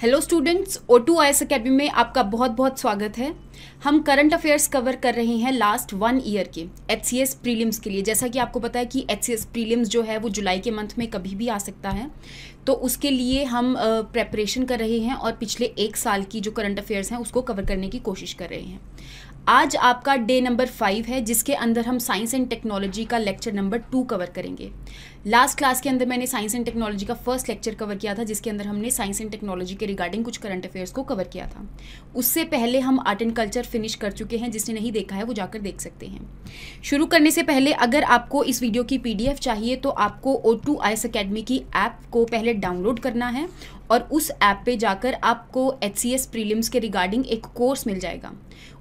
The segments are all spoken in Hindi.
Hello students O two I S academy में आपका बहुत बहुत स्वागत है हम करंट अफेयर्स कवर कर रहे हैं लास्ट वन ईयर के एच सी एस प्रीलिम्स के लिए जैसा कि आपको पता है कि एच सी एस प्रीलिम्स जो है वो जुलाई के मंथ में कभी भी आ सकता है तो उसके लिए हम प्रेपरेशन कर रहे हैं और पिछले एक साल की जो करंट अफेयर्स हैं उसको कवर करने की कोशिश कर रहे हैं आज आपका डे नंबर फाइव है जिसके अंदर हम साइंस एंड टेक्नोलॉजी का लेक्चर नंबर टू कवर करेंगे लास्ट क्लास के अंदर मैंने साइंस एंड टेक्नोलॉजी का फर्स्ट लेक्चर कवर किया था जिसके अंदर हमने साइंस एंड टेक्नोलॉजी के रिगार्डिंग कुछ करंट अफेयर्स को कवर किया था उससे पहले हम आर्ट एंड कल्चर फिनिश कर चुके हैं जिसने नहीं देखा है वो जाकर देख सकते हैं शुरू करने से पहले अगर आपको इस वीडियो की पी चाहिए तो आपको ओ टू एस अकेडमी की ऐप को पहले डाउनलोड करना है और उस ऐप पे जाकर आपको एच सी प्रीलिम्स के रिगार्डिंग एक कोर्स मिल जाएगा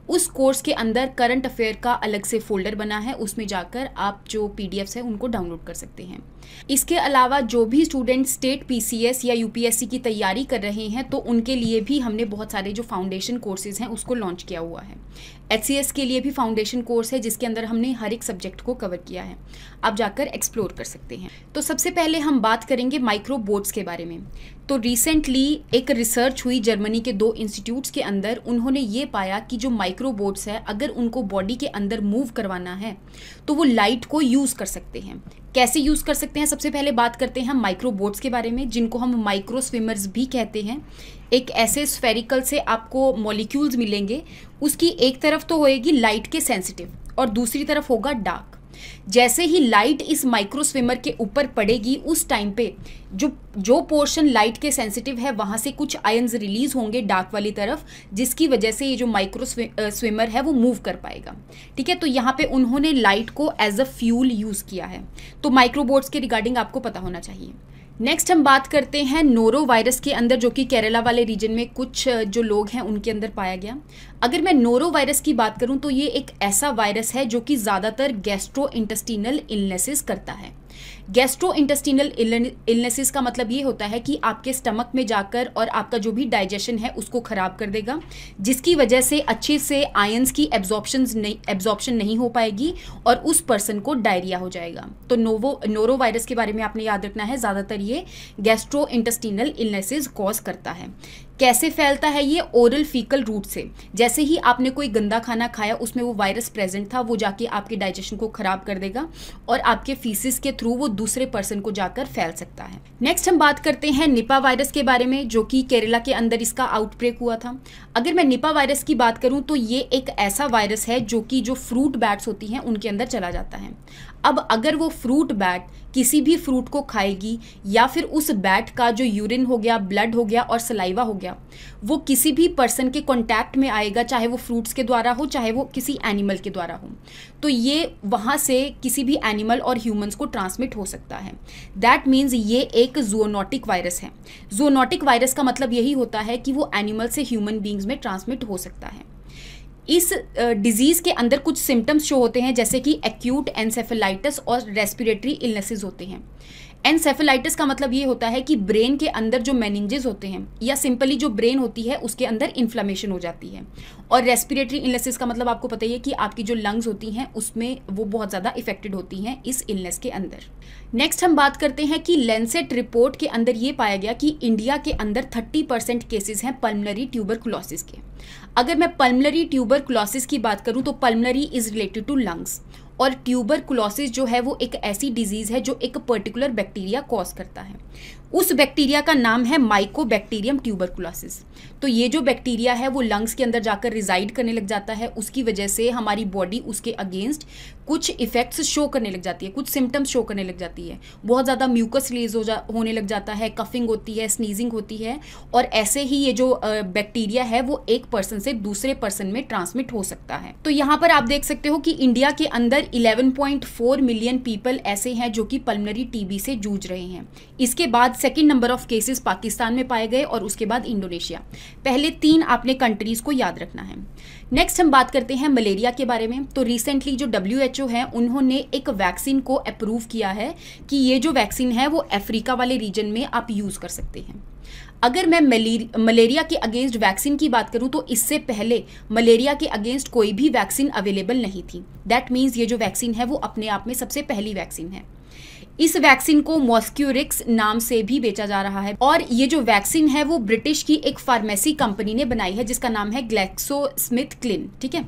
उस कोर्स के अंदर करंट अफेयर का अलग से फोल्डर बना है उसमें जाकर आप जो पी है उनको डाउनलोड कर सकते हैं इसके अलावा जो भी स्टूडेंट स्टेट पीसीएस या यूपीएससी की तैयारी कर रहे हैं तो उनके लिए भी हमने बहुत सारे जो फाउंडेशन कोर्सेज हैं उसको लॉन्च किया हुआ है एच के लिए भी फाउंडेशन कोर्स है जिसके अंदर हमने हर एक सब्जेक्ट को कवर किया है आप जाकर एक्सप्लोर कर सकते हैं तो सबसे पहले हम बात करेंगे माइक्रो बोट्स के बारे में तो रिसेंटली एक रिसर्च हुई जर्मनी के दो इंस्टीट्यूट्स के अंदर उन्होंने ये पाया कि जो माइक्रो बोट्स है अगर उनको बॉडी के अंदर मूव करवाना है तो वो लाइट को यूज़ कर सकते हैं कैसे यूज़ कर सकते हैं सबसे पहले बात करते हैं हम बोट्स के बारे में जिनको हम माइक्रो स्विमर्स भी कहते हैं एक ऐसे स्फेरिकल से आपको मॉलिक्यूल्स मिलेंगे उसकी एक तरफ तो होएगी लाइट के सेंसिटिव और दूसरी तरफ होगा डार्क जैसे ही लाइट इस माइक्रोस्विमर के ऊपर पड़ेगी उस टाइम पे जो जो पोर्शन लाइट के सेंसिटिव है वहाँ से कुछ आयन्स रिलीज होंगे डार्क वाली तरफ जिसकी वजह से ये जो माइक्रो स्विमर है वो मूव कर पाएगा ठीक है तो यहाँ पे उन्होंने लाइट को एज अ फ्यूल यूज़ किया है तो माइक्रोबोट्स के रिगार्डिंग आपको पता होना चाहिए नेक्स्ट हम बात करते हैं नोरो वायरस के अंदर जो कि केरला वाले रीजन में कुछ जो लोग हैं उनके अंदर पाया गया अगर मैं नोरो वायरस की बात करूं तो ये एक ऐसा वायरस है जो कि ज़्यादातर गैस्ट्रो इंटस्टिनल इलनेसेस करता है गैस्ट्रो इंटेस्टिनल इलनेसिस का मतलब ये होता है कि आपके स्टमक में जाकर और आपका जो भी डाइजेशन है उसको ख़राब कर देगा जिसकी वजह से अच्छे से आयंस की एब्जॉर्प्शन नहीं एब्जॉर्प्शन नहीं हो पाएगी और उस पर्सन को डायरिया हो जाएगा तो नोवो नोरो वायरस के बारे में आपने याद रखना है ज़्यादातर ये गैस्ट्रो इंटेस्टिनल इलनेसिस कॉज करता है कैसे फैलता है ये ओरल फीकल रूट से जैसे ही आपने कोई गंदा खाना खाया उसमें वो वायरस प्रेजेंट था वो जाके आपके डाइजेशन को ख़राब कर देगा और आपके फीसिस के थ्रू वो दूसरे पर्सन को जाकर फैल सकता है नेक्स्ट हम बात करते हैं निपा वायरस के बारे में जो कि केरला के अंदर इसका आउटब्रेक हुआ था अगर मैं निपा वायरस की बात करूं तो ये एक ऐसा वायरस है जो कि जो फ्रूट बैट्स होती हैं उनके अंदर चला जाता है अब अगर वो फ्रूट बैट किसी भी फ्रूट को खाएगी या फिर उस बैट का जो यूरिन हो गया ब्लड हो गया और सलाइवा हो गया वो किसी भी पर्सन के कॉन्टैक्ट में आएगा चाहे वो फ्रूट्स के द्वारा हो चाहे वो किसी एनिमल के द्वारा हो तो ये वहाँ से किसी भी एनिमल और ह्यूमंस को ट्रांसमिट हो सकता है दैट मीन्स ये एक जोनोटिक वायरस है जोनोटिक वायरस का मतलब यही होता है कि वो एनिमल से ह्यूमन बींग्स में ट्रांसमिट हो सकता है इस डिजीज़ के अंदर कुछ सिम्टम्स शो होते हैं जैसे कि एक्यूट एनसेफेलाइटिस और रेस्पिरेटरी इलनेसेज होते हैं एनसेफेलाइटिस का मतलब ये होता है कि ब्रेन के अंदर जो मैनिंजेस होते हैं या सिंपली जो ब्रेन होती है उसके अंदर इन्फ्लामेशन हो जाती है और रेस्पिरेटरी इलनेसेस का मतलब आपको पता ही है कि आपकी जो लंग्स होती हैं उसमें वो बहुत ज़्यादा इफेक्टेड होती हैं इस इलनेस के अंदर नेक्स्ट हम बात करते हैं कि लेंसेट रिपोर्ट के अंदर ये पाया गया कि इंडिया के अंदर 30 परसेंट केसेज हैं पल्मनरी ट्यूबर के अगर मैं पल्मनरी ट्यूबर की बात करूँ तो pulmonary is related to lungs और ट्यूबर जो है वो एक ऐसी डिजीज़ है जो एक पर्टिकुलर बैक्टीरिया कॉज करता है उस बैक्टीरिया का नाम है माइकोबैक्टीरियम ट्यूबरकुलोसिस तो ये जो बैक्टीरिया है वो लंग्स के अंदर जाकर रिजाइड करने लग जाता है उसकी वजह से हमारी बॉडी उसके अगेंस्ट कुछ इफेक्ट्स शो करने लग जाती है कुछ सिम्टम्स शो करने लग जाती है बहुत ज़्यादा म्यूकस रिलीज हो जा होने लग जाता है कफिंग होती है स्नीजिंग होती है और ऐसे ही ये जो बैक्टीरिया है वो एक पर्सन से दूसरे पर्सन में ट्रांसमिट हो सकता है तो यहाँ पर आप देख सकते हो कि इंडिया के अंदर इलेवन मिलियन पीपल ऐसे हैं जो कि पल्मनरी टीबी से जूझ रहे हैं इसके बाद second number of cases Pakistan में पाए गए और उसके बाद इंडोनेशिया पहले तीन आपने कंट्रीज़ को याद रखना है नेक्स्ट हम बात करते हैं मलेरिया के बारे में तो रिसेंटली जो डब्ल्यू एच ओ है उन्होंने एक वैक्सीन को अप्रूव किया है कि ये जो वैक्सीन है वो अफ्रीका वाले रीजन में आप यूज़ कर सकते हैं अगर मैं मलेरिया के अगेंस्ट वैक्सीन की बात करूं तो इससे पहले मलेरिया के अगेंस्ट कोई भी वैक्सीन अवेलेबल नहीं थी दैट मीन्स ये जो वैक्सीन है वो अपने आप में सबसे पहली वैक्सीन है इस वैक्सीन को मॉस्क्यूरिक्स नाम से भी बेचा जा रहा है और ये जो वैक्सीन है वो ब्रिटिश की एक फार्मेसी कंपनी ने बनाई है जिसका नाम है ग्लैक्सो स्मिथ क्लिन ठीक है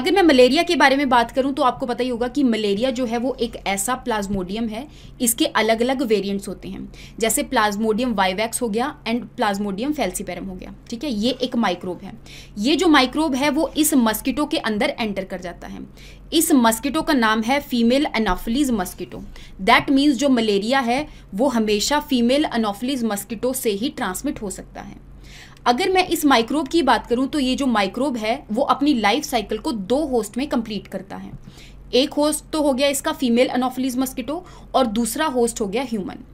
अगर मैं मलेरिया के बारे में बात करूं तो आपको पता ही होगा कि मलेरिया जो है वो एक ऐसा प्लाज्मोडियम है इसके अलग अलग वेरियंट्स होते हैं जैसे प्लाज्मोडियम वाईवैक्स हो गया एंड प्लाज्मोडियम फेल्सीपेरम हो गया ठीक है ये एक माइक्रोब है ये जो माइक्रोब है वो इस मस्किटो के अंदर एंटर कर जाता है इस मस्किटो का नाम है female anopheles mosquito that means means जो मलेरिया है वो हमेशा फीमेल अनोफिलीज मस्किटो से ही ट्रांसमिट हो सकता है अगर मैं इस माइक्रोब की बात करूं तो ये जो माइक्रोब है वो अपनी लाइफ साइकिल को दो होस्ट में कंप्लीट करता है एक होस्ट तो हो गया इसका फीमेल अनोफिलीज मस्किटो और दूसरा होस्ट हो गया ह्यूमन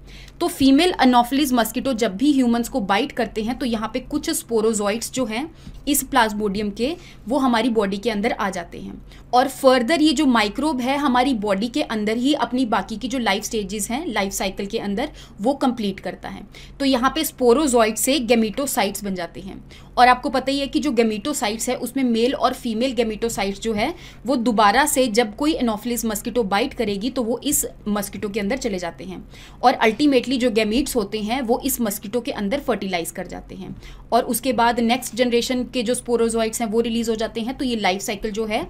तो फीमेल अनोफिलीज मस्कीटो जब भी ह्यूमंस को बाइट करते हैं तो यहाँ पे कुछ स्पोरोजॉइड्स जो हैं इस प्लाज्मोडियम के वो हमारी बॉडी के अंदर आ जाते हैं और फर्दर ये जो माइक्रोब है हमारी बॉडी के अंदर ही अपनी बाकी की जो लाइफ स्टेजेस हैं लाइफ साइकिल के अंदर वो कंप्लीट करता है तो यहाँ पे स्पोरोजॉइड से गेमिटोसाइट्स बन जाते हैं और आपको पता ही है कि जो गेमिटोसाइट्स है उसमें मेल और फीमेल गेमिटोसाइट्स जो है वो दोबारा से जब कोई एनोफिलिस मस्कीटो बाइट करेगी तो वो इस मस्कीटो के अंदर चले जाते हैं और अल्टी अल्टीमेटली जो गैमीट्स होते हैं वो इस मस्कीटो के अंदर फर्टिलाइज कर जाते हैं और उसके बाद नेक्स्ट जनरेशन के जो स्पोरोजॉइड्स हैं वो रिलीज हो जाते हैं तो ये लाइफ साइकिल जो है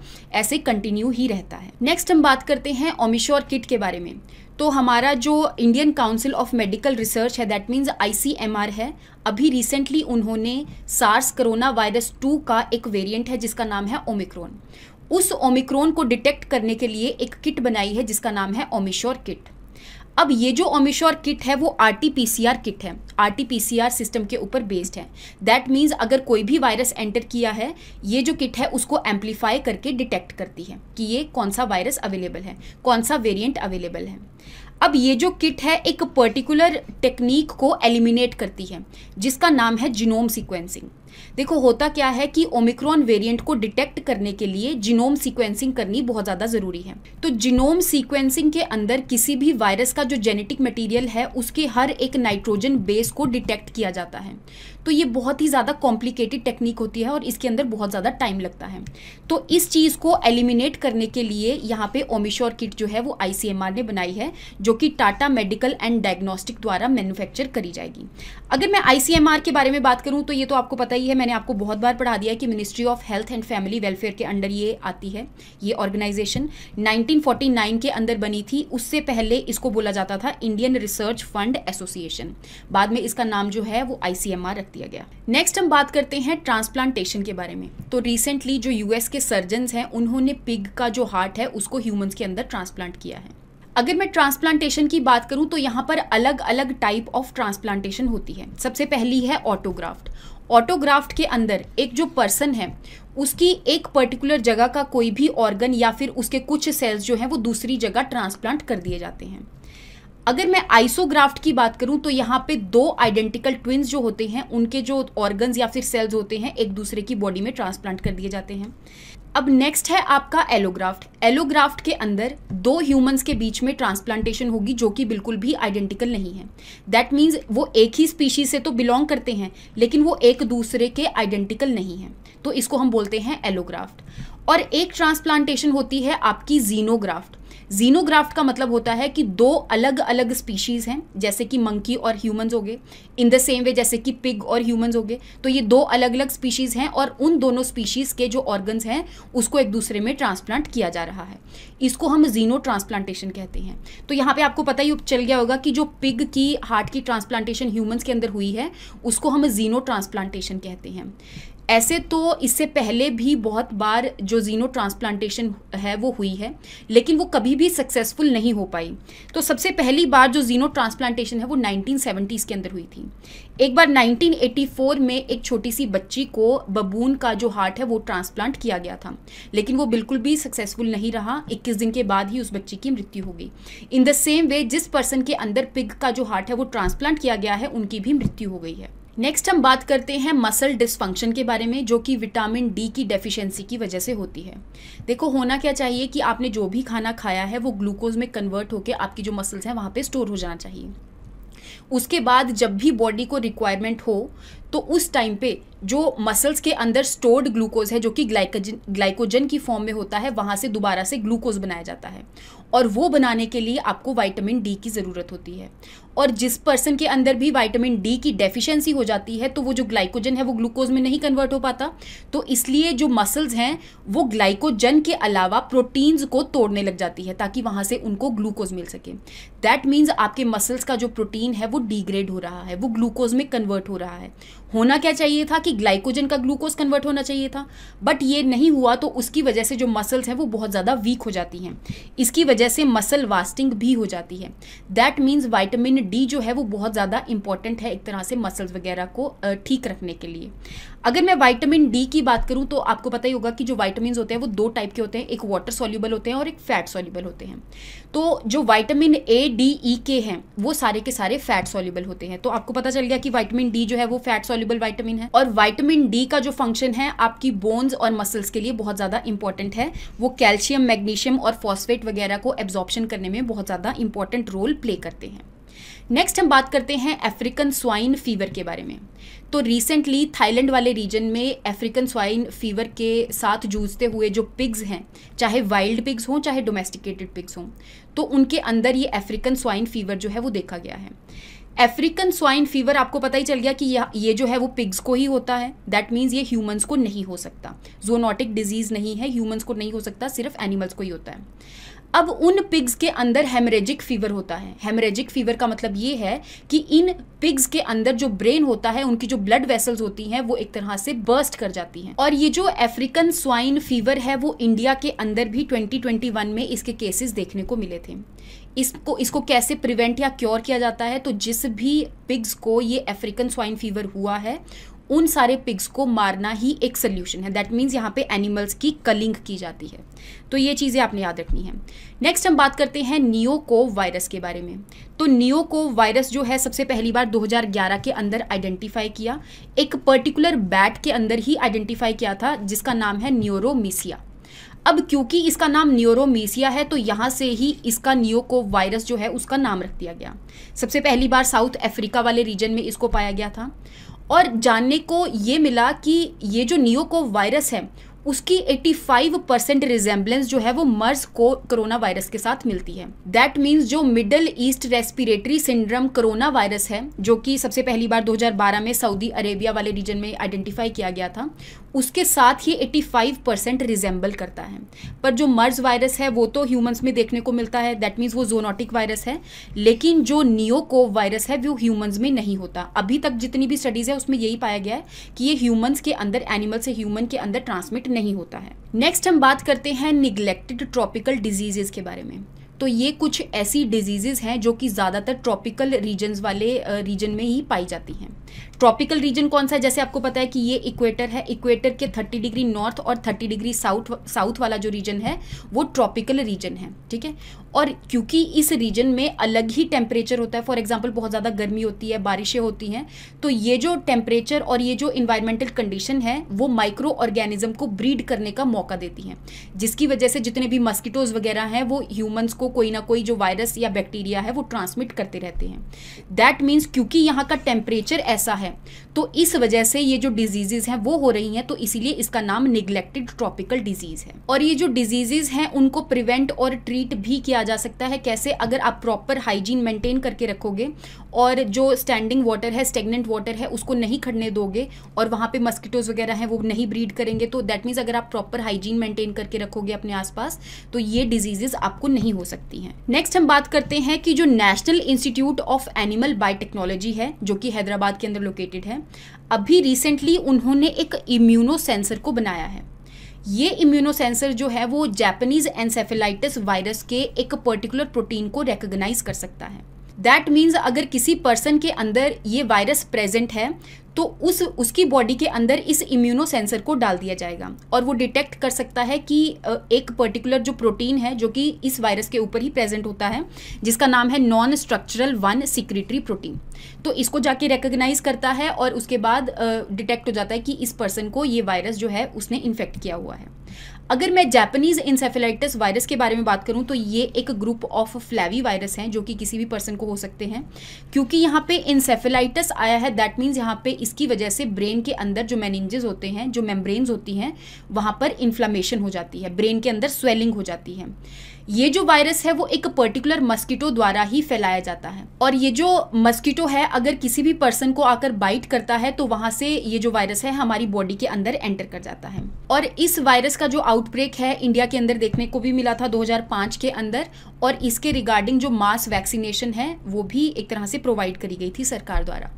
ऐसे कंटिन्यू ही रहता है नेक्स्ट हम बात करते हैं ओमिश्योर किट के बारे में तो हमारा जो Indian Council of Medical Research है दैट मीन्स आई है अभी रिसेंटली उन्होंने सार्स करोना वायरस टू का एक वेरिएंट है जिसका नाम है ओमिक्रोन उस ओमिक्रोन को डिटेक्ट करने के लिए एक किट बनाई है जिसका नाम है ओमिश्योर किट अब ये जो ओमिश्योर किट है वो आर किट है आर सिस्टम के ऊपर बेस्ड है दैट मीन्स अगर कोई भी वायरस एंटर किया है ये जो किट है उसको एम्पलीफाई करके डिटेक्ट करती है कि ये कौन सा वायरस अवेलेबल है कौन सा वेरिएंट अवेलेबल है अब ये जो किट है एक पर्टिकुलर टेक्निक को एलिमिनेट करती है जिसका नाम है जिनोम सिक्वेंसिंग देखो होता क्या है कि ओमिक्रॉन वेरिएंट को डिटेक्ट करने के लिए जिनोम सीक्वेंसिंग करनी बहुत ज़्यादा ज़रूरी है तो जिनोम सीक्वेंसिंग के अंदर किसी भी वायरस का जो जेनेटिक मटेरियल है उसके हर एक नाइट्रोजन बेस को डिटेक्ट किया जाता है तो ये बहुत ही ज़्यादा कॉम्प्लिकेटेड टेक्निक होती है और इसके अंदर बहुत ज़्यादा टाइम लगता है तो इस चीज़ को एलिमिनेट करने के लिए यहाँ पे ओमिश्योर किट जो है वो आई ने बनाई है जो कि टाटा मेडिकल एंड डायग्नोस्टिक द्वारा मैन्युफैक्चर करी जाएगी अगर मैं आई के बारे में बात करूँ तो ये तो आपको पता ही ही है मैंने आपको बहुत बार पढ़ा दिया कि ministry of health and family welfare के अंडर ये आती है ये ऑर्गेनाइजेशन 1949 के अंदर बनी थी उससे पहले इसको बोला जाता था इंडियन रिसर्च फंड एसोसिएशन बाद में इसका नाम जो है वो आईसीएमआर रख दिया गया नेक्स्ट हम बात करते हैं ट्रांसप्लांटेशन के बारे में तो रिसेंटली जो यूएस के सर्जन हैं उन्होंने पिग का जो हार्ट है उसको ह्यूमन्स के अंदर ट्रांसप्लांट किया है अगर मैं ट्रांसप्लांटेशन की बात करूं तो यहाँ पर अलग अलग टाइप ऑफ ट्रांसप्लांटेशन होती है सबसे पहली है ऑटोग्राफ्ट ऑटोग्राफ्ट के अंदर एक जो पर्सन है उसकी एक पर्टिकुलर जगह का कोई भी ऑर्गन या फिर उसके कुछ सेल्स जो हैं वो दूसरी जगह ट्रांसप्लांट कर दिए जाते हैं अगर मैं आइसोग्राफ्ट की बात करूं तो यहाँ पे दो आइडेंटिकल ट्विंस जो होते हैं उनके जो ऑर्गन्स या फिर सेल्स होते हैं एक दूसरे की बॉडी में ट्रांसप्लांट कर दिए जाते हैं अब नेक्स्ट है आपका एलोग्राफ्ट एलोग्राफ्ट के अंदर दो ह्यूमंस के बीच में ट्रांसप्लांटेशन होगी जो कि बिल्कुल भी आइडेंटिकल नहीं है दैट मीन्स वो एक ही स्पीशीज से तो बिलोंग करते हैं लेकिन वो एक दूसरे के आइडेंटिकल नहीं है तो इसको हम बोलते हैं एलोग्राफ्ट और एक ट्रांसप्लांटेशन होती है आपकी जीनोग्राफ्ट जीनोग्राफ्ट का मतलब होता है कि दो अलग अलग स्पीशीज़ हैं जैसे कि मंकी और ह्यूमंस हो गए इन द सेम वे जैसे कि पिग और ह्यूमंस हो गए तो ये दो अलग अलग स्पीशीज़ हैं और उन दोनों स्पीशीज़ के जो ऑर्गन्स हैं उसको एक दूसरे में ट्रांसप्लांट किया जा रहा है इसको हम जीनो ट्रांसप्लांटेशन कहते हैं तो यहाँ पर आपको पता ही चल गया होगा कि जो पिग की हार्ट की ट्रांसप्लांटेशन ह्यूमन्स के अंदर हुई है उसको हम जीनो ट्रांसप्लांटेशन कहते हैं ऐसे तो इससे पहले भी बहुत बार जो जीनो ट्रांसप्लांटेशन है वो हुई है लेकिन वो कभी भी सक्सेसफुल नहीं हो पाई तो सबसे पहली बार जो जीनो ट्रांसप्लांटेशन है वो 1970s के अंदर हुई थी एक बार 1984 में एक छोटी सी बच्ची को बबून का जो हार्ट है वो ट्रांसप्लांट किया गया था लेकिन वो बिल्कुल भी सक्सेसफुल नहीं रहा 21 दिन के बाद ही उस बच्ची की मृत्यु हो गई इन द सेम वे जिस पर्सन के अंदर पिग का जो हार्ट है वो ट्रांसप्लांट किया गया है उनकी भी मृत्यु हो गई है नेक्स्ट हम बात करते हैं मसल डिसफंक्शन के बारे में जो कि विटामिन डी की डेफिशिएंसी की वजह से होती है देखो होना क्या चाहिए कि आपने जो भी खाना खाया है वो ग्लूकोज में कन्वर्ट होकर आपकी जो मसल्स हैं वहाँ पे स्टोर हो जाना चाहिए उसके बाद जब भी बॉडी को रिक्वायरमेंट हो तो उस टाइम पे जो मसल्स के अंदर स्टोर्ड ग्लूकोज है जो कि ग्लाइकोजन ग्लाइकोजन की फॉर्म में होता है वहाँ से दोबारा से ग्लूकोज बनाया जाता है और वो बनाने के लिए आपको वाइटामिन डी की ज़रूरत होती है और जिस पर्सन के अंदर भी वाइटामिन डी की डेफिशिएंसी हो जाती है तो वो जो ग्लाइकोजन है वो ग्लूकोज में नहीं कन्वर्ट हो पाता तो इसलिए जो मसल्स हैं वो ग्लाइकोजन के अलावा प्रोटीन्स को तोड़ने लग जाती है ताकि वहाँ से उनको ग्लूकोज मिल सके दैट मीन्स आपके मसल्स का जो प्रोटीन है वो डिग्रेड हो रहा है वो ग्लूकोज में कन्वर्ट हो रहा है होना क्या चाहिए था कि ग्लाइकोजन का ग्लूकोज कन्वर्ट होना चाहिए था बट ये नहीं हुआ तो उसकी वजह से जो मसल्स हैं वो बहुत ज़्यादा वीक हो जाती हैं इसकी वजह से मसल वास्टिंग भी हो जाती है दैट मीन्स वाइटामिन डी जो है वो बहुत ज़्यादा इंपॉर्टेंट है एक तरह से मसल्स वगैरह को ठीक रखने के लिए अगर मैं विटामिन डी की बात करूँ तो आपको पता ही होगा कि जो वाइटामिन होते हैं वो दो टाइप के होते हैं एक वाटर सॉल्यूबल होते हैं और एक फैट सॉल्यूबल होते हैं तो जो वाइटामिन ए डी ई के हैं वो सारे के सारे फैट सॉल्यूबल होते हैं तो आपको पता चल गया कि वाइटामिन डी जो है वो फैट सॉल्यूबल वाइटामिन है और वाइटामिन डी का जो फंक्शन है आपकी बोन्स और मसल्स के लिए बहुत ज़्यादा इंपॉर्टेंट है वो कैल्शियम मैग्नीशियम और फॉस्फेट वगैरह को एब्जॉर्प्शन करने में बहुत ज़्यादा इंपॉर्टेंट रोल प्ले करते हैं नेक्स्ट हम बात करते हैं अफ्रीकन स्वाइन फीवर के बारे में तो रिसेंटली थाईलैंड वाले रीजन में अफ्रीकन स्वाइन फीवर के साथ जूझते हुए जो पिग्स हैं चाहे वाइल्ड पिग्स हों चाहे डोमेस्टिकेटेड पिग्स हों तो उनके अंदर ये अफ्रीकन स्वाइन फीवर जो है वो देखा गया है अफ्रीकन स्वाइन फीवर आपको पता ही चल गया कि ये जो है वो पिग्स को ही होता है दैट मीन्स ये ह्यूमंस को नहीं हो सकता जोनोटिक डिजीज़ नहीं है ह्यूमंस को नहीं हो सकता सिर्फ एनिमल्स को ही होता है अब उन पिग्स के अंदर हेमरेजिक फीवर होता है हेमरेजिक फीवर का मतलब ये है कि इन पिग्स के अंदर जो ब्रेन होता है उनकी जो ब्लड वेसल्स होती हैं वो एक तरह से बर्स्ट कर जाती हैं और ये जो अफ्रीकन स्वाइन फीवर है वो इंडिया के अंदर भी 2021 में इसके केसेस देखने को मिले थे इसको इसको कैसे प्रिवेंट या क्योर किया जाता है तो जिस भी पिग्स को ये अफ्रीकन स्वाइन फीवर हुआ है उन सारे पिग्स को मारना ही एक सोल्यूशन है दैट मीन्स यहाँ पे एनिमल्स की कलिंग की जाती है तो ये चीज़ें आपने याद रखनी है नेक्स्ट हम बात करते हैं नियोकोव वायरस के बारे में तो नियोकोव वायरस जो है सबसे पहली बार 2011 के अंदर आइडेंटिफाई किया एक पर्टिकुलर बैट के अंदर ही आइडेंटिफाई किया था जिसका नाम है न्यूरोमीसिया अब क्योंकि इसका नाम न्यूरोमीसिया है तो यहाँ से ही इसका नियोको वायरस जो है उसका नाम रख दिया गया सबसे पहली बार साउथ अफ्रीका वाले रीजन में इसको पाया गया था और जानने को ये मिला कि ये जो नियो को वायरस है उसकी 85 परसेंट रिजेंबलेंस जो है वो मर्स को कोरोना वायरस के साथ मिलती है दैट मीन्स जो Middle East respiratory syndrome corona virus है जो कि सबसे पहली बार 2012 में सऊदी अरेबिया वाले रीजन में आइडेंटिफाई किया गया था उसके साथ ही 85 परसेंट रिजेंबल करता है पर जो मर्ज वायरस है वो तो ह्यूमंस में देखने को मिलता है दैट मीन्स वो जोनोटिक वायरस है लेकिन जो नियोकोव वायरस है वो ह्यूमंस में नहीं होता अभी तक जितनी भी स्टडीज़ है उसमें यही पाया गया है कि ये ह्यूमंस के अंदर एनिमल से ह्यूमन के अंदर ट्रांसमिट नहीं होता है नेक्स्ट हम बात करते हैं निगलेक्टेड ट्रॉपिकल डिजीजेज के बारे में तो ये कुछ ऐसी डिजीज़ हैं जो कि ज़्यादातर ट्रॉपिकल रीजन्स वाले रीजन में ही पाई जाती हैं ट्रॉपिकल रीजन कौन सा है जैसे आपको पता है कि ये इक्वेटर है इक्वेटर के 30 डिग्री नॉर्थ और 30 डिग्री साउथ साउथ वाला जो रीजन है वो ट्रॉपिकल रीजन है ठीक है और क्योंकि इस रीजन में अलग ही टेम्परेचर होता है फॉर एग्जाम्पल बहुत ज़्यादा गर्मी होती है बारिशें होती हैं तो ये जो टेम्परेचर और ये जो इन्वायरमेंटल कंडीशन है वो माइक्रो ऑर्गेनिज्म को ब्रीड करने का मौका देती हैं जिसकी वजह से जितने भी मस्कीटोज़ वगैरह हैं वो ह्यूमन्स को कोई ना कोई जो वायरस या बैक्टीरिया है वो ट्रांसमिट करते रहते हैं दैट मीन्स क्योंकि यहाँ का टेम्परेचर ऐसा है तो इस वजह से ये जो डिजीजेज हैं वो हो रही हैं तो इसीलिए इसका नाम निग्लेक्टेड ट्रॉपिकल डिजीज है और ये जो डिजीजेज हैं उनको प्रिवेंट और ट्रीट भी किया जा सकता है कैसे अगर आप प्रॉपर हाइजीन मेंटेन करके रखोगे और जो स्टैंडिंग वाटर है स्टेगनेंट वाटर है उसको नहीं खड़ने दोगे और वहाँ पे मस्कीटोज़ वगैरह हैं वो नहीं ब्रीड करेंगे तो दैट मीन्स अगर आप प्रॉपर हाइजीन मेंटेन करके रखोगे अपने आसपास तो ये डिजीजेज आपको नहीं हो सकती हैं नेक्स्ट हम बात करते हैं कि जो National Institute of Animal Biotechnology है जो कि हैदराबाद के अंदर लोकेटेड है अभी रिसेंटली उन्होंने एक इम्यूनो सेंसर को बनाया है ये इम्यूनो सेंसर जो है वो जैपनीज एनसेफेलाइटिस वायरस के एक पर्टिकुलर प्रोटीन को रिकग्नाइज कर सकता है दैट मीन्स अगर किसी पर्सन के अंदर ये वायरस प्रेजेंट है तो उस उसकी बॉडी के अंदर इस इम्यूनो सेंसर को डाल दिया जाएगा और वो डिटेक्ट कर सकता है कि एक पर्टिकुलर जो प्रोटीन है जो कि इस वायरस के ऊपर ही प्रेजेंट होता है जिसका नाम है non structural one secretory protein तो इसको जाके रिकग्नाइज करता है और उसके बाद डिटेक्ट हो जाता है कि इस पर्सन को ये वायरस जो है उसने इन्फेक्ट किया हुआ है अगर मैं जैपनीज इंसेफेलाइटिस वायरस के बारे में बात करूँ तो ये एक ग्रुप ऑफ फ्लैवी वायरस हैं जो कि किसी भी पर्सन को हो सकते हैं क्योंकि यहाँ पे इंसेफेलाइटिस आया है दैट मीन्स यहाँ पे इसकी वजह से ब्रेन के अंदर जो मैनेंजेस होते हैं जो मेम्ब्रेन्स होती हैं वहाँ पर इन्फ्लामेशन हो जाती है ब्रेन के अंदर स्वेलिंग हो जाती है ये जो वायरस है वो एक पर्टिकुलर मस्कीटो द्वारा ही फैलाया जाता है और ये जो मस्कीटो है अगर किसी भी पर्सन को आकर बाइट करता है तो वहां से ये जो वायरस है हमारी बॉडी के अंदर एंटर कर जाता है और इस वायरस का जो आउटब्रेक है इंडिया के अंदर देखने को भी मिला था 2005 के अंदर और इसके रिगार्डिंग जो मास वैक्सीनेशन है वो भी एक तरह से प्रोवाइड करी गई थी सरकार द्वारा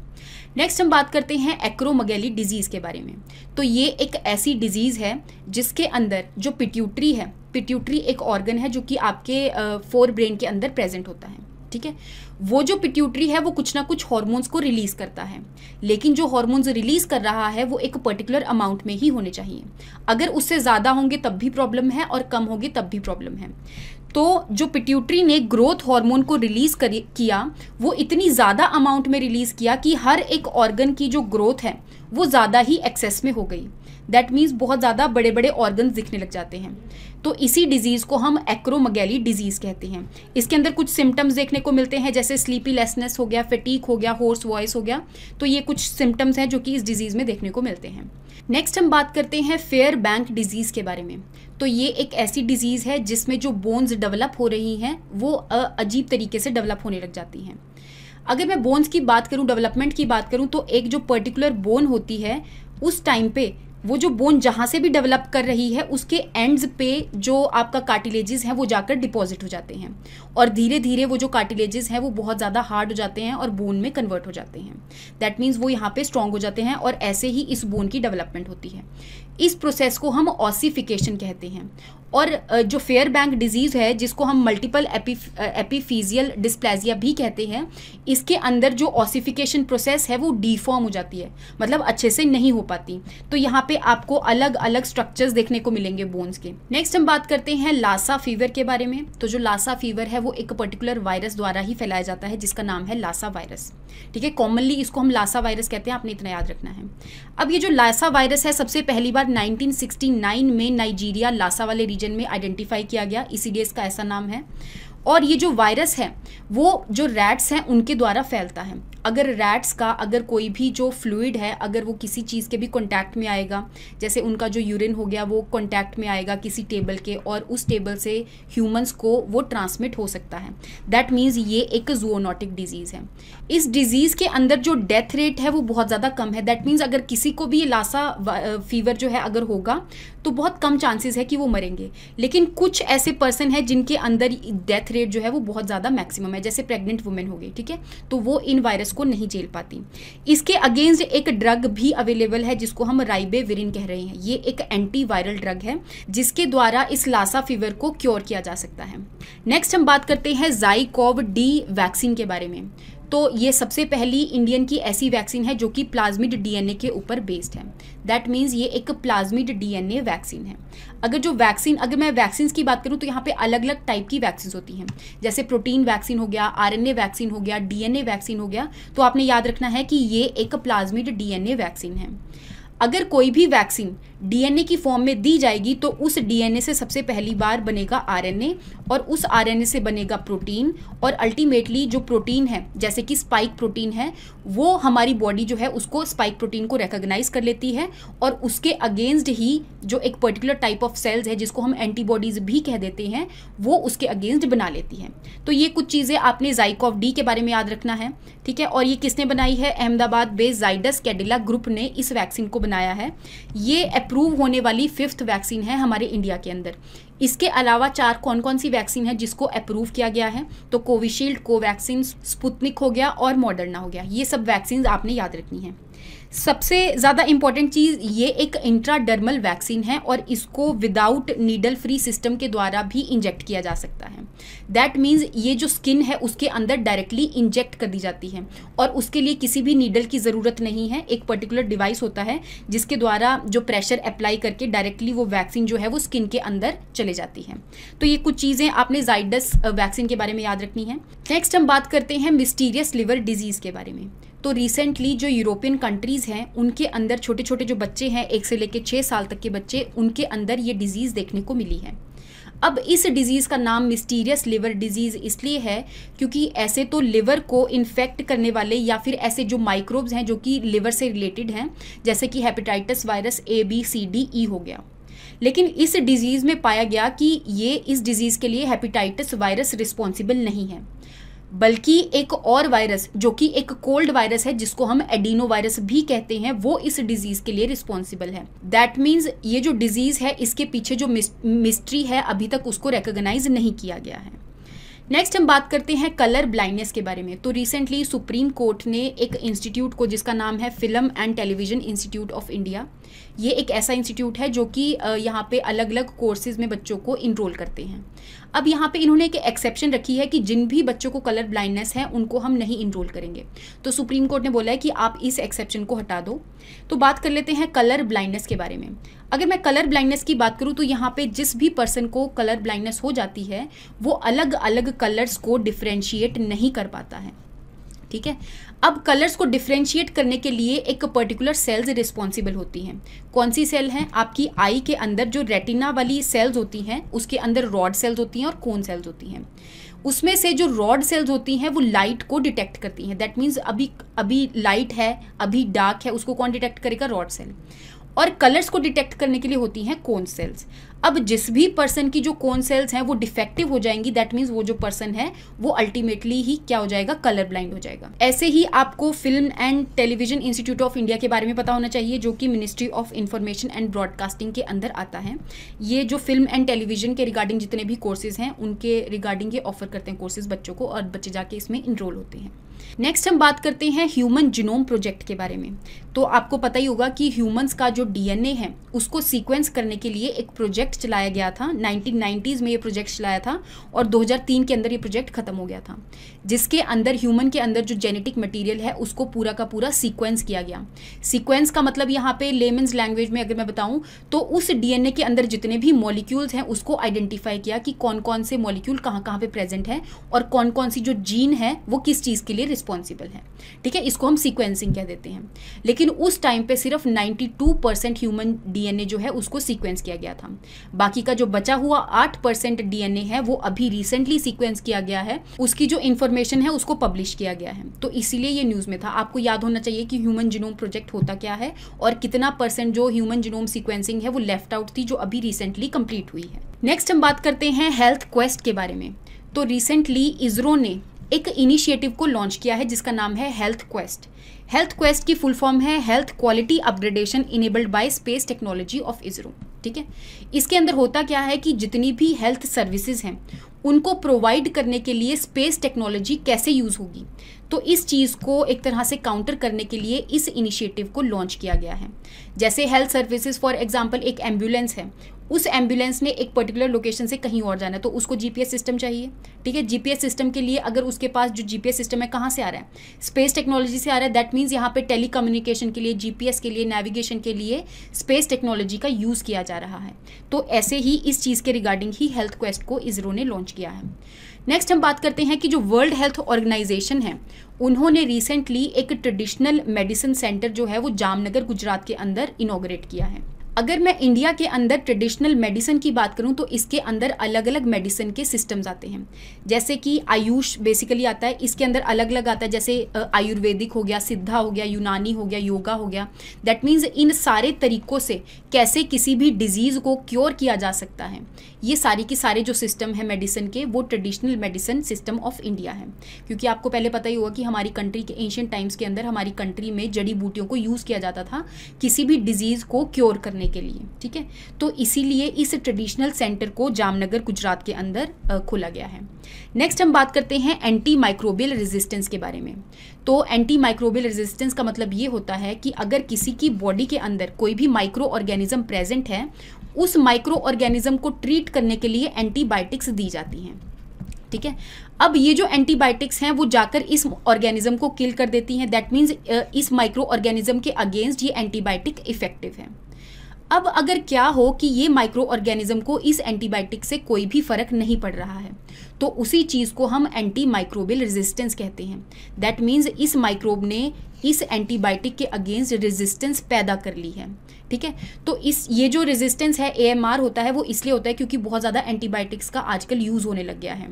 नेक्स्ट हम बात करते हैं एक्रोमगैली डिजीज़ के बारे में तो ये एक ऐसी डिजीज़ है जिसके अंदर जो पिट्यूटरी है पिट्यूटरी एक ऑर्गन है जो कि आपके फोर ब्रेन के अंदर प्रेजेंट होता है ठीक है वो जो पिट्यूटरी है वो कुछ ना कुछ हॉर्मोन्स को रिलीज करता है लेकिन जो हॉर्मोन्स रिलीज कर रहा है वो एक पर्टिकुलर अमाउंट में ही होने चाहिए अगर उससे ज़्यादा होंगे तब भी प्रॉब्लम है और कम होंगे तब भी प्रॉब्लम है तो जो पिट्यूटरी ने ग्रोथ हार्मोन को रिलीज़ कर किया वो इतनी ज़्यादा अमाउंट में रिलीज़ किया कि हर एक ऑर्गन की जो ग्रोथ है वो ज़्यादा ही एक्सेस में हो गई दैट मीन्स बहुत ज़्यादा बड़े बड़े ऑर्गन दिखने लग जाते हैं तो इसी डिजीज़ को हम एक्रोमगैली डिजीज़ कहते हैं इसके अंदर कुछ सिम्टम्स देखने को मिलते हैं जैसे स्लीपी लेसनेस हो गया फिटीक हो गया होर्स वॉइस हो गया तो ये कुछ सिम्टम्स हैं जो कि इस डिजीज़ में देखने को मिलते हैं नेक्स्ट हम बात करते हैं फेयर बैंक डिजीज़ के बारे में तो ये एक ऐसी डिजीज़ है जिसमें जो बोन्स डेवलप हो रही हैं वो अजीब तरीके से डेवलप होने लग जाती हैं अगर मैं बोन्स की बात करूँ डेवलपमेंट की बात करूँ तो एक जो पर्टिकुलर बोन होती है उस टाइम पे वो जो बोन जहाँ से भी डेवलप कर रही है उसके एंड्स पे जो आपका कार्टिलेजेस हैं वो जाकर डिपॉजिट हो जाते हैं और धीरे धीरे वो जो कार्टिलेजेस हैं वो बहुत ज़्यादा हार्ड हो जाते हैं और बोन में कन्वर्ट हो जाते हैं दैट मीन्स वो यहाँ पे स्ट्रॉन्ग हो जाते हैं और ऐसे ही इस बोन की डेवलपमेंट होती है इस प्रोसेस को हम ऑसिफिकेशन कहते हैं और जो फेयर बैंक डिजीज़ है जिसको हम मल्टीपल एपी एपीफिजियल डिस्प्लेजिया भी कहते हैं इसके अंदर जो ऑसिफिकेशन प्रोसेस है वो डिफॉर्म हो जाती है मतलब अच्छे से नहीं हो पाती तो यहाँ पे आपको अलग अलग स्ट्रक्चर्स देखने को मिलेंगे बोन्स के नेक्स्ट हम बात करते हैं लासा फीवर के बारे में तो जो लासा फीवर है वो एक पर्टिकुलर वायरस द्वारा ही फैलाया जाता है जिसका नाम है लासा वायरस ठीक है कॉमनली इसको हम लासा वायरस कहते हैं आपने इतना याद रखना है अब ये जो लासा वायरस है सबसे पहली बार 1969 में नाइजीरिया लासा वाले रीजन में आइडेंटिफाई किया गया इसीलिए e इसका ऐसा नाम है और ये जो वायरस है वो जो रैट्स हैं उनके द्वारा फैलता है अगर रैट्स का अगर कोई भी जो फ्लूड है अगर वो किसी चीज़ के भी कॉन्टैक्ट में आएगा जैसे उनका जो यूरिन हो गया वो कॉन्टैक्ट में आएगा किसी टेबल के और उस टेबल से ह्यूमंस को वो ट्रांसमिट हो सकता है दैट मीन्स ये एक जूनोटिक डिजीज़ है इस डिज़ीज़ के अंदर जो डेथ रेट है वो बहुत ज़्यादा कम है दैट मीन्स अगर किसी को भी ये लासा फीवर जो है अगर होगा तो बहुत कम चांसेस है कि वो मरेंगे लेकिन कुछ ऐसे पर्सन है जिनके अंदर डेथ रेट जो है वो बहुत ज़्यादा मैक्सिमम है जैसे प्रेग्नेंट वुमेन हो गई ठीक है तो वो इन वायरस उसको नहीं झेल पाती इसके अगेंस्ट एक ड्रग भी अवेलेबल है जिसको हम राइबे कह रहे हैं ये एक एंटी वायरल ड्रग है जिसके द्वारा इस लासा फीवर को क्योर किया जा सकता है नेक्स्ट हम बात करते हैं जाइकोव डी वैक्सीन के बारे में तो ये सबसे पहली इंडियन की ऐसी वैक्सीन है जो कि प्लाज्मिड डीएनए के ऊपर बेस्ड है दैट मीन्स ये एक प्लाज्मिड डीएनए वैक्सीन है अगर जो वैक्सीन अगर मैं वैक्सीन की बात करूँ तो यहाँ पे अलग अलग टाइप की वैक्सीन होती हैं जैसे प्रोटीन वैक्सीन हो गया आर वैक्सीन हो गया डीएनए वैक्सीन हो गया तो आपने याद रखना है कि ये एक प्लाज्मिड डीएनए वैक्सीन है अगर कोई भी वैक्सीन डीएनए की फॉर्म में दी जाएगी तो उस डीएनए से सबसे पहली बार बनेगा आरएनए और उस आरएनए से बनेगा प्रोटीन और अल्टीमेटली जो प्रोटीन है जैसे कि स्पाइक प्रोटीन है वो हमारी बॉडी जो है उसको स्पाइक प्रोटीन को रिकोगनाइज कर लेती है और उसके अगेंस्ट ही जो एक पर्टिकुलर टाइप ऑफ सेल्स है जिसको हम एंटीबॉडीज भी कह देते हैं वो उसके अगेंस्ट बना लेती हैं तो ये कुछ चीज़ें आपने जाइकॉफ डी के बारे में याद रखना है ठीक है और ये किसने बनाई है अहमदाबाद बेस्ड जाइडस कैडिला ग्रुप ने इस वैक्सीन को बनाया है ये अप्रूव होने वाली फिफ्थ वैक्सीन है हमारे इंडिया के अंदर इसके अलावा चार कौन कौन सी वैक्सीन है जिसको अप्रूव किया गया है तो कोविशील्ड कोवैक्सीन स्पुतनिक हो गया और मॉडर्ना हो गया ये सब वैक्सीन आपने याद रखनी है सबसे ज़्यादा इम्पॉर्टेंट चीज़ ये एक इंट्राडर्मल वैक्सीन है और इसको विदाउट नीडल फ्री सिस्टम के द्वारा भी इंजेक्ट किया जा सकता है दैट मीन्स ये जो स्किन है उसके अंदर डायरेक्टली इंजेक्ट कर दी जाती है और उसके लिए किसी भी नीडल की ज़रूरत नहीं है एक पर्टिकुलर डिवाइस होता है जिसके द्वारा जो प्रेशर अप्लाई करके डायरेक्टली वो वैक्सीन जो है वो स्किन के अंदर चले जाती है तो ये कुछ चीज़ें आपने जाइडस वैक्सीन के बारे में याद रखनी है नेक्स्ट हम बात करते हैं मिस्टीरियस लिवर डिजीज़ के बारे में तो रिसेंटली जो यूरोपियन कंट्रीज़ हैं उनके अंदर छोटे छोटे जो बच्चे हैं एक से लेकर छः साल तक के बच्चे उनके अंदर ये डिज़ीज़ देखने को मिली है अब इस डिज़ीज़ का नाम मिस्टीरियस लिवर डिज़ीज़ इसलिए है क्योंकि ऐसे तो लिवर को इन्फेक्ट करने वाले या फिर ऐसे जो माइक्रोब्स हैं जो कि लिवर से रिलेटेड हैं जैसे कि hepatitis virus A B C D E हो गया लेकिन इस डिज़ीज़ में पाया गया कि ये इस डिज़ीज़ के लिए हेपेटाइटिस वायरस रिस्पॉन्सिबल नहीं है बल्कि एक और वायरस जो कि एक कोल्ड वायरस है जिसको हम एडीनो वायरस भी कहते हैं वो इस डिजीज के लिए रिस्पॉन्सिबल है दैट मीन्स ये जो डिजीज है इसके पीछे जो मिस्ट्री है अभी तक उसको रिकोगनाइज नहीं किया गया है नेक्स्ट हम बात करते हैं कलर ब्लाइंडनेस के बारे में तो रिसेंटली सुप्रीम कोर्ट ने एक इंस्टीट्यूट को जिसका नाम है Film and Television Institute of India ये एक ऐसा इंस्टीट्यूट है जो कि यहाँ पे अलग अलग कोर्सेज में बच्चों को इनरोल करते हैं अब यहाँ पे इन्होंने एक एक्सेप्शन रखी है कि जिन भी बच्चों को कलर ब्लाइंडनेस है उनको हम नहीं इनरोल करेंगे तो सुप्रीम कोर्ट ने बोला है कि आप इस एक्सेप्शन को हटा दो तो बात कर लेते हैं कलर ब्लाइंडनेस के बारे में अगर मैं कलर ब्लाइंडनेस की बात करूँ तो यहाँ पे जिस भी पर्सन को कलर ब्लाइंडनेस हो जाती है वो अलग अलग कलर्स को डिफ्रेंशिएट नहीं कर पाता है ठीक है अब कलर्स को डिफ्रेंशिएट करने के लिए एक पर्टिकुलर सेल्स रिस्पॉन्सिबल होती हैं कौन सी सेल है आपकी आई के अंदर जो रेटिना वाली सेल्स होती हैं उसके अंदर रॉड सेल्स होती हैं और कोन सेल्स होती हैं उसमें से जो रॉड सेल्स होती हैं वो लाइट को डिटेक्ट करती हैं दैट मीन्स अभी अभी लाइट है अभी डार्क है उसको कौन डिटेक्ट करेगा रॉड सेल और कलर्स को डिटेक्ट करने के लिए होती हैं कोन सेल्स अब जिस भी पर्सन की जो कोन सेल्स हैं वो डिफेक्टिव हो जाएंगी दैट मीन्स वो जो पर्सन है वो अल्टीमेटली ही क्या हो जाएगा कलर ब्लाइंड हो जाएगा ऐसे ही आपको film and television institute of India के बारे में पता होना चाहिए जो कि ministry of information and broadcasting के अंदर आता है ये जो फिल्म एंड टेलीविजन के रिगार्डिंग जितने भी कोर्सेज हैं उनके रिगार्डिंग ये ऑफर करते हैं कोर्सेज बच्चों को और बच्चे जाके इसमें इनरोल होते हैं नेक्स्ट हम बात करते हैं ह्यूमन जिनोम प्रोजेक्ट के बारे में तो आपको पता ही होगा कि ह्यूमंस का जो डीएनए है उसको सीक्वेंस करने के लिए एक प्रोजेक्ट चलाया गया था नाइनटीन में ये प्रोजेक्ट चलाया था और 2003 के अंदर ये प्रोजेक्ट ख़त्म हो गया था जिसके अंदर ह्यूमन के अंदर जो जेनेटिक मटेरियल है उसको पूरा का पूरा सीक्वेंस किया गया सीक्वेंस का मतलब यहाँ पे लेमेंस लैंग्वेज में अगर मैं बताऊँ तो उस डीएनए के अंदर जितने भी मॉलिक्यूल्स हैं उसको आइडेंटिफाई किया कि कौन कौन से मॉलिक्यूल कहाँ कहाँ पर प्रेजेंट है और कौन कौन सी जो जीन है वो किस चीज़ के लिए रिस्पॉन्सिबल है ठीक है इसको हम सीक्वेंसिंग कह देते हैं लेकिन लेकिन उस टाइम पे सिर्फ 92 परसेंट ह्यूमन डीएनए जो है उसको सीक्वेंस किया गया था बाकी का जो बचा हुआ 8 परसेंट डीएनए है वो अभी रिसेंटली सीक्वेंस किया गया है उसकी जो इन्फॉर्मेशन है उसको पब्लिश किया गया है तो इसीलिए ये न्यूज़ में था आपको याद होना चाहिए कि ह्यूमन जिनोम प्रोजेक्ट होता क्या है और कितना परसेंट जो ह्यूमन जिनोम सिक्वेंसिंग है वो लेफ्ट आउट थी जो अभी रिसेंटली कम्प्लीट हुई है नेक्स्ट हम बात करते हैं हेल्थ क्वेस्ट के बारे में तो रिसेंटली इसरो ने एक इनिशिएटिव को लॉन्च किया है जिसका नाम है हेल्थ क्वेस्ट हेल्थ क्वेस्ट की फुल फॉर्म है health quality upgradation enabled by space technology of ISRO ठीक है इसके अंदर होता क्या है कि जितनी भी हेल्थ सर्विसेज हैं उनको प्रोवाइड करने के लिए स्पेस टेक्नोलॉजी कैसे यूज़ होगी तो इस चीज़ को एक तरह से काउंटर करने के लिए इस इनिशिएटिव को लॉन्च किया गया है जैसे हेल्थ सर्विसेज फॉर एग्जांपल एक एम्बुलेंस है उस एम्बुलेंस ने एक पर्टिकुलर लोकेशन से कहीं और जाना है तो उसको जीपीएस सिस्टम चाहिए ठीक है जीपीएस सिस्टम के लिए अगर उसके पास जो जीपीएस सिस्टम है कहाँ से आ रहा है स्पेस टेक्नोलॉजी से आ रहा है दैट मीन्स यहाँ पे टेली कम्युनिकेशन के लिए जीपीएस के लिए नेविगेशन के लिए स्पेस टेक्नोलॉजी का यूज़ किया जा रहा है तो ऐसे ही इस चीज़ के रिगार्डिंग ही हेल्थ क्वेस्ट को इसरो ने लॉन्च किया है नेक्स्ट हम बात करते हैं कि जो वर्ल्ड हेल्थ ऑर्गेनाइजेशन है उन्होंने रिसेंटली एक ट्रेडिशनल मेडिसिन सेंटर जो है वो जामनगर गुजरात के अंदर इनोग्रेट किया है अगर मैं इंडिया के अंदर ट्रेडिशनल मेडिसिन की बात करूं तो इसके अंदर अलग अलग मेडिसिन के सिस्टम्स आते हैं जैसे कि आयुष बेसिकली आता है इसके अंदर अलग अलग आता है जैसे आयुर्वेदिक हो गया सिद्धा हो गया यूनानी हो गया योगा हो गया दैट मीन्स इन सारे तरीकों से कैसे किसी भी डिजीज़ को क्योर किया जा सकता है ये सारी की सारे जो सिस्टम है मेडिसिन के वो traditional medicine system of India है क्योंकि आपको पहले पता ही होगा कि हमारी कंट्री के एंशियंट टाइम्स के अंदर हमारी कंट्री में जड़ी बूटियों को यूज़ किया जाता था किसी भी डिजीज़ को क्योर करने के लिए ठीक है तो इसीलिए इस ट्रेडिशनल सेंटर को जामनगर गुजरात के अंदर खोला गया है नेक्स्ट हम बात करते हैं एंटी माइक्रोबियल रेजिस्टेंस के बारे में तो एंटी माइक्रोबियल रेजिस्टेंस का मतलब ये होता है कि अगर किसी की बॉडी के अंदर कोई भी माइक्रो ऑर्गेनिज्म प्रेजेंट है उस माइक्रो ऑर्गेनिज्म को ट्रीट करने के लिए एंटीबायोटिक्स दी जाती हैं ठीक है अब ये जो एंटीबायोटिक्स हैं वो जाकर इस ऑर्गेनिज्म को किल कर देती हैं दैट मीन्स इस माइक्रो ऑर्गेनिज्म के अगेंस्ट ये एंटीबायोटिक इफेक्टिव है अब अगर क्या हो कि ये माइक्रो ऑर्गेनिज्म को इस एंटीबायोटिक से कोई भी फर्क नहीं पड़ रहा है तो उसी चीज़ को हम एंटी माइक्रोबियल रेजिस्टेंस कहते हैं दैट मीन्स इस माइक्रोब ने इस एंटीबायोटिक के अगेंस्ट रेजिस्टेंस पैदा कर ली है ठीक है तो इस ये जो रेजिस्टेंस है ए होता है वो इसलिए होता है क्योंकि बहुत ज़्यादा एंटीबायोटिक्स का आजकल यूज़ होने लग गया है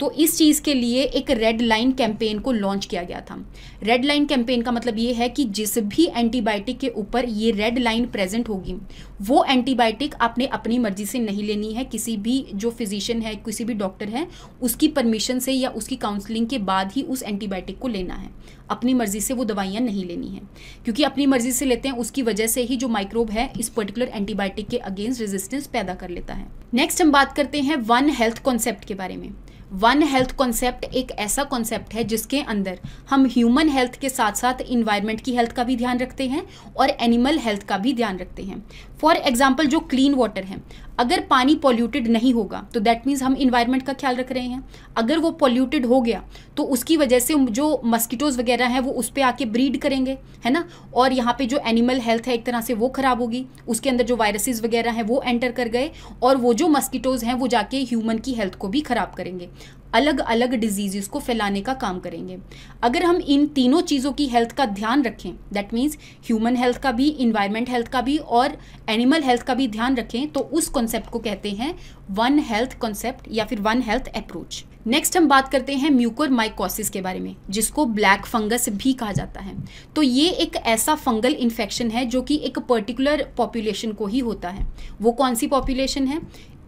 तो इस चीज़ के लिए एक रेड लाइन कैंपेन को लॉन्च किया गया था रेड लाइन कैंपेन का मतलब ये है कि जिस भी एंटीबायोटिक के ऊपर ये रेड लाइन प्रेजेंट होगी वो एंटीबायोटिक आपने अपनी मर्जी से नहीं लेनी है किसी भी जो फिजिशियन है किसी भी डॉक्टर है उसकी परमिशन से या उसकी काउंसलिंग के बाद ही उस एंटीबायोटिक को लेना है अपनी मर्जी से वो दवाइयाँ नहीं लेनी है क्योंकि अपनी मर्जी से लेते हैं उसकी वजह से ही जो माइक्रोब है इस पर्टिकुलर एंटीबायोटिक के अगेंस्ट रेजिस्टेंस पैदा कर लेता है नेक्स्ट हम बात करते हैं वन हेल्थ कॉन्सेप्ट के बारे में वन हेल्थ कॉन्सेप्ट एक ऐसा कॉन्सेप्ट है जिसके अंदर हम ह्यूमन हेल्थ के साथ साथ इन्वायरमेंट की हेल्थ का भी ध्यान रखते हैं और एनिमल हेल्थ का भी ध्यान रखते हैं फॉर एग्जाम्पल जो क्लीन वाटर है अगर पानी पॉल्यूटेड नहीं होगा तो दैट मीन्स हम इन्वायरमेंट का ख्याल रख रहे हैं अगर वो पॉल्यूटेड हो गया तो उसकी वजह से जो मस्कीटोज वगैरह हैं वो उस पर आके ब्रीड करेंगे है ना और यहाँ पे जो एनिमल हेल्थ है एक तरह से वो खराब होगी उसके अंदर जो वायरसेस वगैरह हैं वो एंटर कर गए और वो जो मस्कीटोज हैं वो जाके ह्यूमन की हेल्थ को भी खराब करेंगे अलग अलग डिजीज़ को फैलाने का काम करेंगे अगर हम इन तीनों चीज़ों की हेल्थ का ध्यान रखें दैट मीन्स ह्यूमन हेल्थ का भी इन्वायरमेंट हेल्थ का भी और एनिमल हेल्थ का भी ध्यान रखें तो उस कॉन्सेप्ट को कहते हैं वन हेल्थ कॉन्सेप्ट या फिर वन हेल्थ अप्रोच नेक्स्ट हम बात करते हैं म्यूकोर माइकोसिस के बारे में जिसको ब्लैक फंगस भी कहा जाता है तो ये एक ऐसा फंगल इन्फेक्शन है जो कि एक पर्टिकुलर पॉपुलेशन को ही होता है वो कौन सी पॉपुलेशन है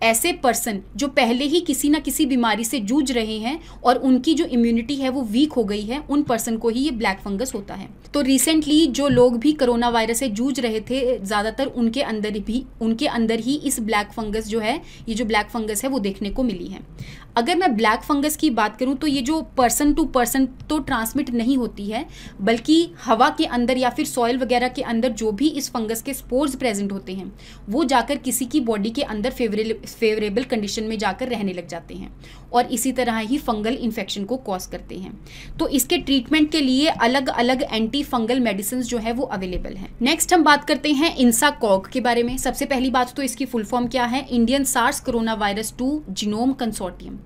ऐसे पर्सन जो पहले ही किसी ना किसी बीमारी से जूझ रहे हैं और उनकी जो इम्यूनिटी है वो वीक हो गई है उन पर्सन को ही ये ब्लैक फंगस होता है तो रिसेंटली जो लोग भी कोरोना वायरस से जूझ रहे थे ज़्यादातर उनके अंदर भी उनके अंदर ही इस ब्लैक फंगस जो है ये जो ब्लैक फंगस है वो देखने को मिली है अगर मैं ब्लैक फंगस की बात करूँ तो ये जो पर्सन टू पर्सन तो ट्रांसमिट नहीं होती है बल्कि हवा के अंदर या फिर सॉयल वगैरह के अंदर जो भी इस फंगस के स्पोर्स प्रेजेंट होते हैं वो जाकर किसी की बॉडी के अंदर फेवरेबल फेवरेबल कंडीशन में जाकर रहने लग जाते हैं और इसी तरह ही फंगल इन्फेक्शन को कॉज करते हैं तो इसके ट्रीटमेंट के लिए अलग अलग एंटी फंगल मेडिसिन जो है वो अवेलेबल है नेक्स्ट हम बात करते हैं इंसा कॉग के बारे में सबसे पहली बात तो इसकी फुल फॉर्म क्या है Indian SARS corona virus two genome consortium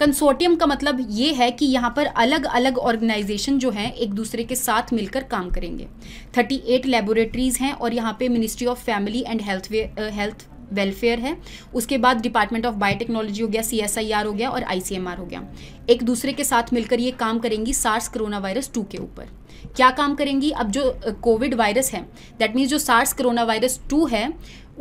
consortium का मतलब ये है कि यहाँ पर अलग अलग ऑर्गेनाइजेशन जो है एक दूसरे के साथ मिलकर काम करेंगे 38 लेबोरेटरीज हैं और यहाँ पे ministry of family and health health welfare है उसके बाद डिपार्टमेंट ऑफ बायोटेक्नोलॉजी हो गया सी हो गया और आई हो गया एक दूसरे के साथ मिलकर ये काम करेंगी सार्स कोरोना वायरस टू के ऊपर क्या काम करेंगी अब जो कोविड वायरस है दैट मीन्स जो सार्स कोरोना वायरस टू है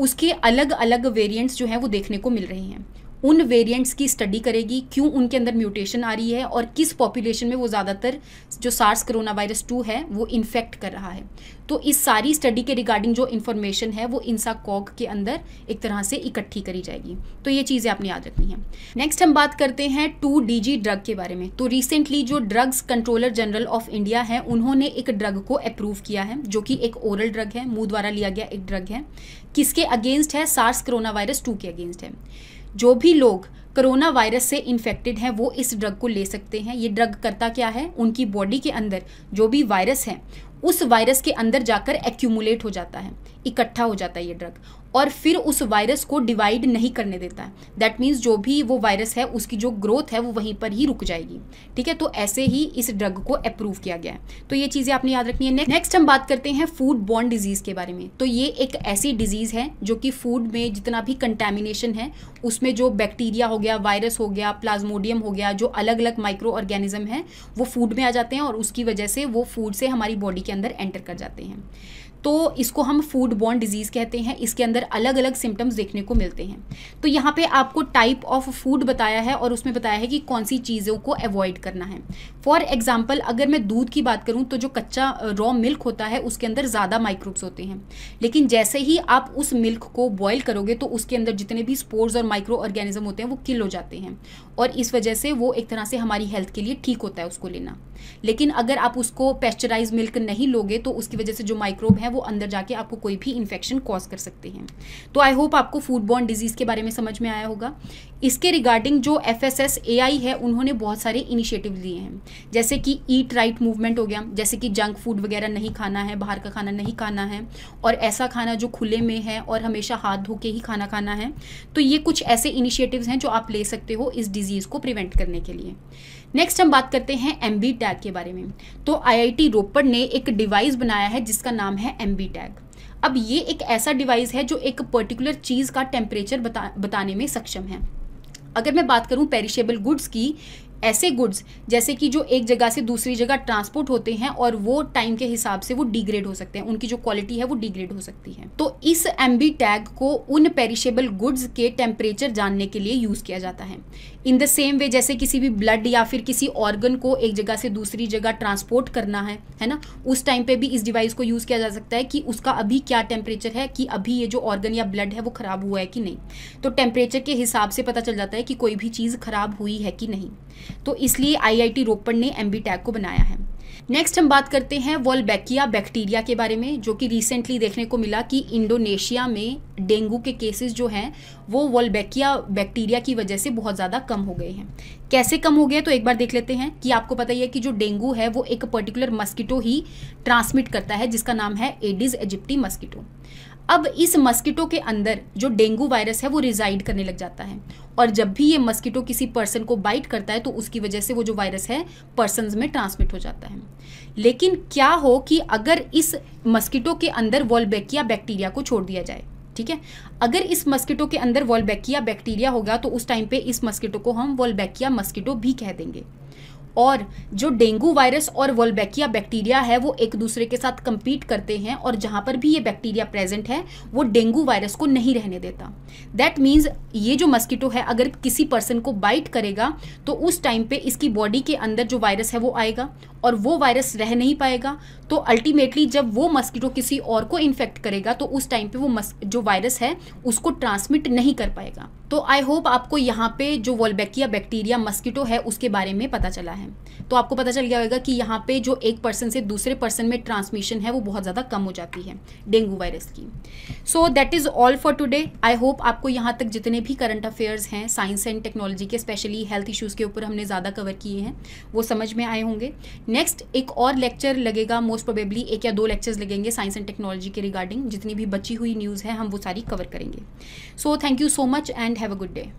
उसके अलग अलग वेरिएंट्स जो हैं वो देखने को मिल रहे हैं उन वेरिएंट्स की स्टडी करेगी क्यों उनके अंदर म्यूटेशन आ रही है और किस पॉपुलेशन में वो ज़्यादातर जो सार्स करोना वायरस टू है वो इन्फेक्ट कर रहा है तो इस सारी स्टडी के रिगार्डिंग जो इन्फॉर्मेशन है वो इंसा कॉक के अंदर एक तरह से इकट्ठी करी जाएगी तो ये चीज़ें आपने याद रखनी है नेक्स्ट हम बात करते हैं टू डी ड्रग के बारे में तो रिसेंटली जो drugs controller general of India है उन्होंने एक ड्रग को अप्रूव किया है जो कि एक ओरल ड्रग है मुंह द्वारा लिया गया एक ड्रग है किसके अगेंस्ट है सार्स कोरोना वायरस टू के अगेंस्ट है जो भी लोग कोरोना वायरस से इन्फेक्टेड हैं वो इस ड्रग को ले सकते हैं ये ड्रग करता क्या है उनकी बॉडी के अंदर जो भी वायरस है उस वायरस के अंदर जाकर एक्यूमुलेट हो जाता है इकट्ठा हो जाता है ये ड्रग और फिर उस वायरस को डिवाइड नहीं करने देता है दैट मीन्स जो भी वो वायरस है उसकी जो ग्रोथ है वो वहीं पर ही रुक जाएगी ठीक है तो ऐसे ही इस ड्रग को अप्रूव किया गया है तो ये चीज़ें आपने याद रखनी है नेक्स्ट हम बात करते हैं फूड बॉन्ड डिजीज़ के बारे में तो ये एक ऐसी डिजीज़ है जो कि फूड में जितना भी कंटेमिनेशन है उसमें जो बैक्टीरिया हो गया वायरस हो गया प्लाज्मोडियम हो गया जो अलग अलग माइक्रो ऑर्गेनिज्म है वो फूड में आ जाते हैं और उसकी वजह से वो फूड से हमारी बॉडी के अंदर एंटर कर जाते हैं तो इसको हम फूड बॉर्न डिजीज़ कहते हैं इसके अंदर अलग अलग सिम्टम्स देखने को मिलते हैं तो यहाँ पे आपको टाइप ऑफ फूड बताया है और उसमें बताया है कि कौन सी चीज़ों को अवॉइड करना है फॉर एग्जाम्पल अगर मैं दूध की बात करूँ तो जो कच्चा रॉ मिल्क होता है उसके अंदर ज़्यादा माइक्रोब्स होते हैं लेकिन जैसे ही आप उस मिल्क को बॉयल करोगे तो उसके अंदर जितने भी स्पोर्स और माइक्रो ऑर्गेनिज्म होते हैं वो किल हो जाते हैं और इस वजह से वो एक तरह से हमारी हेल्थ के लिए ठीक होता है उसको लेना लेकिन अगर आप उसको पेस्चराइज मिल्क नहीं लोगे तो उसकी वजह से जो माइक्रोब हैं वो अंदर जाके आपको कोई भी इन्फेक्शन कॉज कर सकते हैं तो आई होप आपको फूड बॉर्न डिजीज़ के बारे में समझ में आया होगा इसके रिगार्डिंग जो F S S A I है उन्होंने बहुत सारे इनिशिएटिव लिए हैं जैसे कि ईट राइट मूवमेंट हो गया जैसे कि जंक फूड वगैरह नहीं खाना है बाहर का खाना नहीं खाना है और ऐसा खाना जो खुले में है और हमेशा हाथ धो के ही खाना खाना है तो ये कुछ ऐसे इनिशिएटिव्स हैं जो आप ले सकते हो इस डिज़ीज़ को प्रिवेंट करने के लिए नेक्स्ट हम बात करते हैं एम टैग के बारे में तो टी रोपड़ ने एक डिवाइस बनाया है जिसका नाम है एम टैग अब ये एक ऐसा डिवाइस है जो एक पर्टिकुलर चीज़ का टेम्परेचर बता बताने में सक्षम है अगर मैं बात करूँ पेरिशेबल गुड्स की ऐसे गुड्स जैसे कि जो एक जगह से दूसरी जगह ट्रांसपोर्ट होते हैं और वो टाइम के हिसाब से वो डिग्रेड हो सकते हैं उनकी जो क्वालिटी है वो डिग्रेड हो सकती है तो इस एम टैग को उन पेरिशेबल गुड्स के टेम्परेचर जानने के लिए यूज़ किया जाता है इन द सेम वे जैसे किसी भी ब्लड या फिर किसी ऑर्गन को एक जगह से दूसरी जगह ट्रांसपोर्ट करना है है ना उस टाइम पे भी इस डिवाइस को यूज़ किया जा सकता है कि उसका अभी क्या टेम्परेचर है कि अभी ये जो ऑर्गन या ब्लड है वो ख़राब हुआ है कि नहीं तो टेम्परेचर के हिसाब से पता चल जाता है कि कोई भी चीज़ ख़राब हुई है कि नहीं तो इसलिए आई आई रोपड़ ने एम को बनाया है नेक्स्ट हम बात करते हैं वॉलबैकिया बैक्टीरिया के बारे में जो कि रिसेंटली देखने को मिला कि इंडोनेशिया में डेंगू के केसेस जो हैं वो वॉलबैकिया बैक्टीरिया की वजह से बहुत ज़्यादा कम हो गए हैं कैसे कम हो गए तो एक बार देख लेते हैं कि आपको पता ही है कि जो डेंगू है वो एक पर्टिकुलर मस्किटो ही ट्रांसमिट करता है जिसका नाम है एडिज एजिप्टी मस्किटो अब इस मस्किटो के अंदर जो डेंगू वायरस है वो रिजाइड करने लग जाता है और जब भी ये मस्किटो किसी पर्सन को बाइट करता है तो उसकी वजह से वो जो वायरस है पर्सन में ट्रांसमिट हो जाता है लेकिन क्या हो कि अगर इस मस्किटो के अंदर वॉलबेकिया बैक्टीरिया को छोड़ दिया जाए ठीक है अगर इस मस्किटो के अंदर वॉलबेकिया बैक्टीरिया होगा तो उस टाइम पे इस मस्किटो को हम वॉलबेकिया मस्किटो भी कह देंगे और जो डेंगू वायरस और वोलबैकिया बैक्टीरिया है वो एक दूसरे के साथ कम्पीट करते हैं और जहाँ पर भी ये बैक्टीरिया प्रेजेंट है वो डेंगू वायरस को नहीं रहने देता दैट मीन्स ये जो मस्कीटो है अगर किसी पर्सन को बाइट करेगा तो उस टाइम पे इसकी बॉडी के अंदर जो वायरस है वो आएगा और वो वायरस रह नहीं पाएगा तो अल्टीमेटली जब वो मस्कीटो किसी और को इन्फेक्ट करेगा तो उस टाइम पर वो जो वायरस है उसको ट्रांसमिट नहीं कर पाएगा तो आई होप आपको यहाँ पे जो वॉलबैकिया बैक्टीरिया मस्कीटो है उसके बारे में पता चला है तो आपको पता चल गया होगा कि यहाँ पे जो एक पर्सन से दूसरे पर्सन में ट्रांसमिशन है वो बहुत ज़्यादा कम हो जाती है डेंगू वायरस की so that is all for today I hope आपको यहाँ तक जितने भी करंट अफेयर्स हैं साइंस एंड टेक्नोलॉजी के स्पेशली हेल्थ इशूज़ के ऊपर हमने ज़्यादा कवर किए हैं वो समझ में आए होंगे नेक्स्ट एक और लेक्चर लगेगा मोस्ट प्रोबेबली एक या दो लेक्चर्स लगेंगे साइंस एंड टेक्नोलॉजी के रिगार्डिंग जितनी भी बची हुई न्यूज़ है हम वो सारी कवर करेंगे so thank you so much and and have a good day.